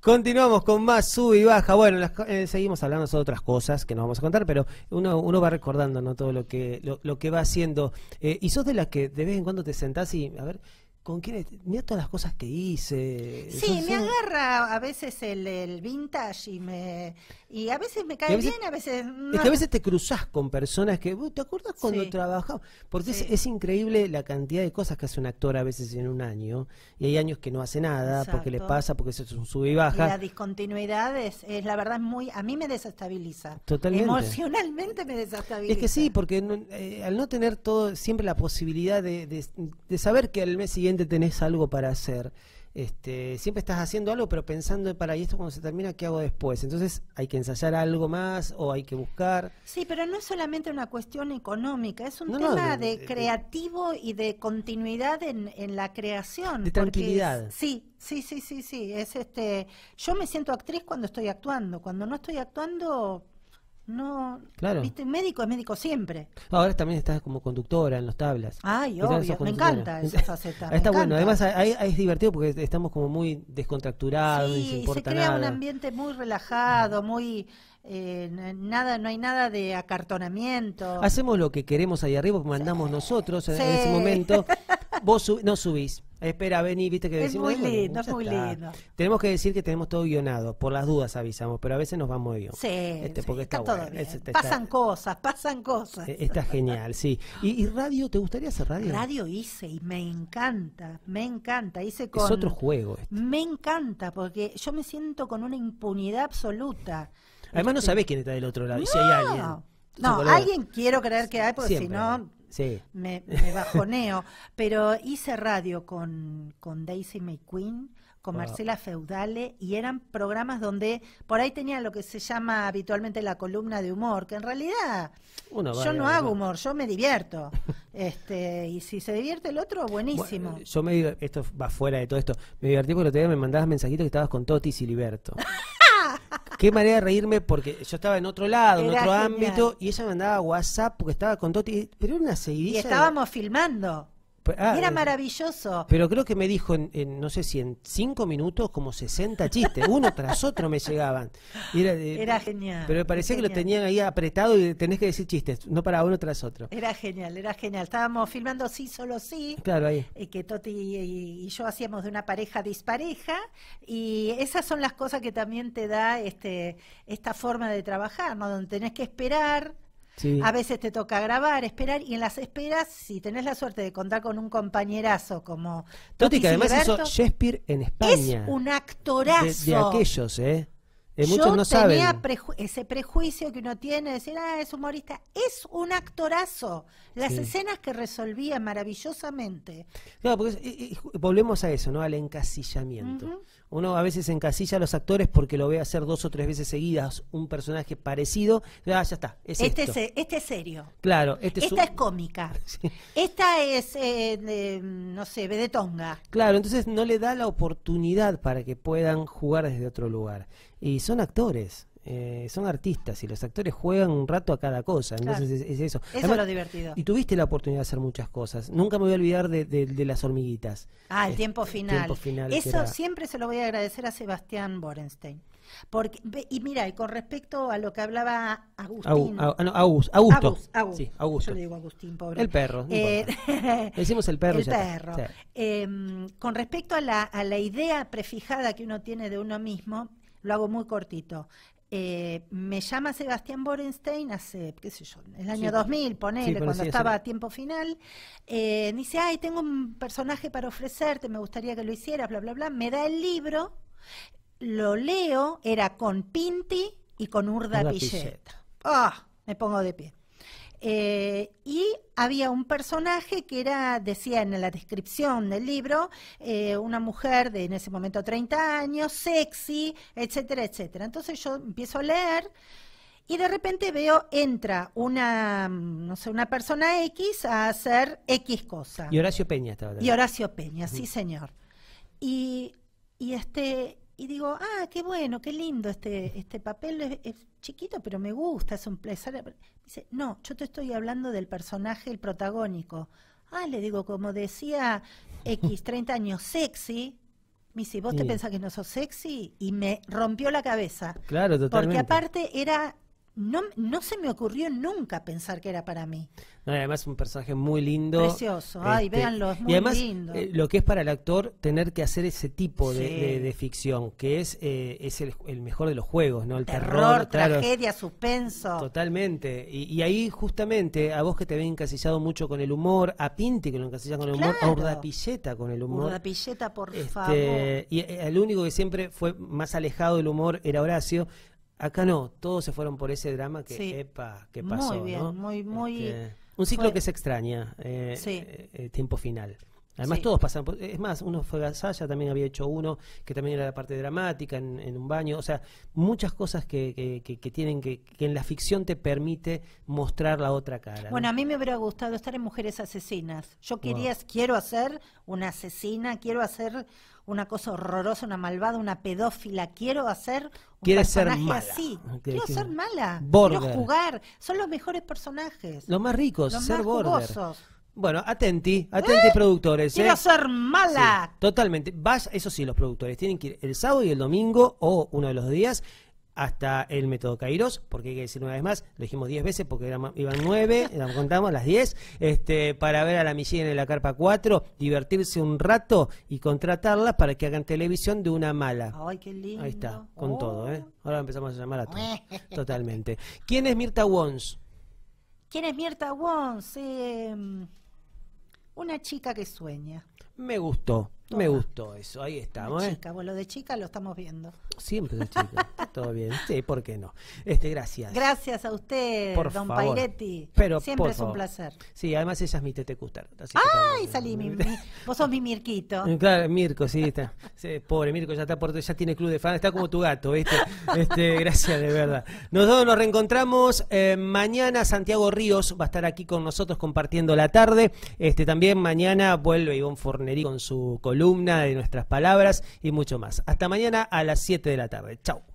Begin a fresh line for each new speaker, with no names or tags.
Continuamos con más sub y baja. Bueno, eh, seguimos hablando de otras cosas que nos vamos a contar, pero uno, uno va recordando ¿no? todo lo que, lo, que va haciendo. Eh, y sos de las que de vez en cuando te sentás y, a ver, con quién mira todas las cosas que hice sí me
agarra a veces el, vintage y me y a veces me cae bien a veces a veces
te cruzas con personas que te acuerdas cuando trabajaba porque es, increíble la cantidad de cosas que hace un actor a veces en un año y hay años que no hace nada porque le pasa porque eso es un sube y baja y la
discontinuidad es, la verdad muy a mí me desestabiliza totalmente emocionalmente me desestabiliza es que sí
porque eh, al no tener todo siempre la posibilidad de saber que al mes siguiente tenés algo para hacer. Este, siempre estás haciendo algo, pero pensando para y esto cuando se termina, ¿qué hago después? Entonces hay que ensayar algo más o hay que buscar.
Sí, pero no es solamente una cuestión económica, es un tema de, creativo y de continuidad en, la creación. De tranquilidad. sí, sí, sí, sí, sí. Es este, yo me siento actriz cuando estoy actuando. Cuando no estoy actuando, no, claro. viste, médico es médico siempre.
Ahora también estás como conductora en los tablas. Ay, obvio, me encanta esa faceta. Está bueno, además es divertido porque estamos como muy descontracturados. Sí, y se, crea un ambiente
muy relajado, muy... Eh, nada, no hay nada de acartonamiento.
Hacemos lo que queremos ahí arriba, mandamos nosotros en ese momento. Vos no subís, Espera, vení, viste que decimos. Es muy lindo, es muy lindo. Tenemos que decir que tenemos todo guionado, por las dudas avisamos, pero a veces nos vamos muy Sí, este, está, todo bien. pasan
cosas, pasan cosas. E, está
genial, sí. ¿Y, radio? ¿Te gustaría hacer radio? Radio
hice y me encanta, me encanta. Hice con, es otro juego. Me encanta, porque yo me siento con una impunidad absoluta.
Además, no este, sabés quién está del otro lado, no, si hay alguien. No, alguien quiero creer que hay, porque si no
sí. me, bajoneo, pero hice radio con, con Daisy McQueen con Marcela Feudale, y eran programas donde por ahí tenía lo que se llama habitualmente la columna de humor, que en realidad
yo no hago
humor, yo me divierto. este Y si se divierte el otro, buenísimo. yo
me esto va fuera de todo esto, me divertí porque el otro me mandabas mensajitos que estabas con Toti Liberto. qué manera de reírme porque yo estaba en otro lado, en otro ámbito, y ella me mandaba WhatsApp porque estaba con Toti, pero era una seguidilla. Y estábamos
filmando. Ah, era eh, maravilloso.
Pero creo que me dijo, en, no sé si en cinco minutos, como 60 chistes, uno tras otro me llegaban. Era,
genial. Pero me parecía que lo tenían
ahí apretado y tenés que decir chistes, no para uno tras otro.
Era genial, era genial. Estábamos filmando Sí, solo sí. Claro, ahí. Eh, que Toti y, yo hacíamos de una pareja dispareja. Y esas son las cosas que también te da este, esta forma de trabajar, ¿no? Donde tenés que esperar a veces te toca grabar, esperar, y en las esperas, si tenés la suerte de contar con un compañerazo como Toti, que además hizo Shakespeare
en España. Es un
actorazo. de aquellos,
¿eh? Eh, Yo no tenía
ese prejuicio que uno tiene de decir, ah, es humorista. Es un actorazo. Las escenas que resolvía maravillosamente.
volvemos a eso, ¿no? Al encasillamiento. Uno a veces encasilla a los actores porque lo ve hacer dos o tres veces seguidas un personaje parecido. ya está. Este, este, Es,
este serio.
Claro. Este Esta es,
cómica. Esta es, eh, no sé, tonga
Claro, entonces no le da la oportunidad para que puedan jugar desde otro lugar y son actores. Eh, son artistas y los actores juegan un rato a cada cosa. eso. es lo divertido. Y tuviste la oportunidad de hacer muchas cosas. Nunca me voy a olvidar de, las hormiguitas. Ah, el tiempo final. eso siempre
se lo voy a agradecer a Sebastián Borenstein. Porque, y mira, con respecto a lo que hablaba Agustín. Ah, ah,
Augusto. Sí, Augusto. Yo le digo Agustín, pobre. El perro. Eh, decimos el perro.
Em, con respecto a la, a la idea prefijada que uno tiene de uno mismo, lo hago muy cortito. Eh, me llama Sebastián Borenstein hace, qué sé yo, el año 2000, ponele, cuando estaba a tiempo final. Eh, dice, ay, tengo un personaje para ofrecerte, me gustaría que lo hicieras, bla, bla, bla. Me da el libro, lo leo, era con Pinti y con Urda, Pillet, ah, me pongo de pie. Eh, y había un personaje que era, decía en la descripción del libro, eh, una mujer de en ese momento 30 años, sexy, etcétera, etcétera. Entonces yo empiezo a leer. Y de repente veo, entra una, no sé, una persona X a hacer X cosa. Y
Horacio Peña estaba. Y Horacio
Peña, sí señor. Y, y este, y digo, ah, qué bueno, qué lindo este, este papel, es, chiquito, pero me gusta, es un placer. Dice, no, yo te estoy hablando del personaje, el protagónico. Ah, le digo, como decía X, 30 años, sexy. Me dice, ¿vos te pensás que no sos sexy? Y me rompió la cabeza.
Claro, totalmente. Porque
aparte era no, no se me ocurrió nunca pensar que era para mí.
No, además un personaje muy lindo. Precioso, ay, este, es muy y además, eh, lo que es para el actor tener que hacer ese tipo de, ficción, que es, eh, es el, mejor de los juegos, ¿no? El terror, tragedia, suspenso. Totalmente. Y, ahí justamente a vos que te ven encasillado mucho con el humor, a Pinti que lo encasilla con el humor, a Urdapilleta con el humor.
Urdapilleta, por este, favor. Y
eh, el único que siempre fue más alejado del humor era Horacio. Acá no, todos se fueron por ese drama que, epa, que pasó. Muy bien, muy, muy. Este, un ciclo que se extraña, eh, eh, el tiempo final. Además, todos pasan. es más, uno fue a también había hecho uno que también era la parte dramática en, un baño. O sea, muchas cosas que, que, que, tienen que, en la ficción te permite mostrar la otra cara. Bueno, a
mí me hubiera gustado estar en Mujeres Asesinas. Yo quería, quiero hacer una asesina, quiero hacer una cosa horrorosa, una malvada, una pedófila. Quiero hacer un Quieres personaje ser así. Quiero ser mala. Quiero jugar. Son los mejores personajes. Los más ricos, ser más
bueno, atenti, eh, atenti productores. Quiero eh. ser
mala.
totalmente. Vas, eso sí, los productores tienen que ir el sábado y el domingo o uno de los días hasta el método Kairos, porque hay que decir una vez más, lo dijimos 10 veces porque iban nueve, contamos las 10, este, para ver a la Michelle en la carpa 4, divertirse un rato y contratarlas para que hagan televisión de una mala. Ay, qué lindo. Ahí está, con todo, ¿eh? Oh. Ahora empezamos a llamar a todos. Totalmente. ¿Quién es Mirta Wons?
¿Quién es Mirta Wons? Em, una chica que sueña.
Me gustó, me gustó eso, ahí estamos. ¿eh? Chica,
lo de chica lo estamos viendo.
Siempre de chica. Todo bien, sí, ¿por qué no? Este, gracias.
Gracias a usted, por don favor. Pero, Siempre es un placer.
Sí, además ella es mi tete ¡Ay,
salí! vos sos mi Mirquito.
Claro, Mirko, sí, está. pobre Mirko, ya está por, ya tiene club de fans, está como tu gato, ¿viste? Este, gracias, de verdad. Nosotros nos reencontramos eh, mañana. Santiago Ríos va a estar aquí con nosotros compartiendo la tarde. Este, también mañana vuelve Ivonne Forneri con su columna de nuestras palabras y mucho más. Hasta mañana a las 7 de la tarde. Chao.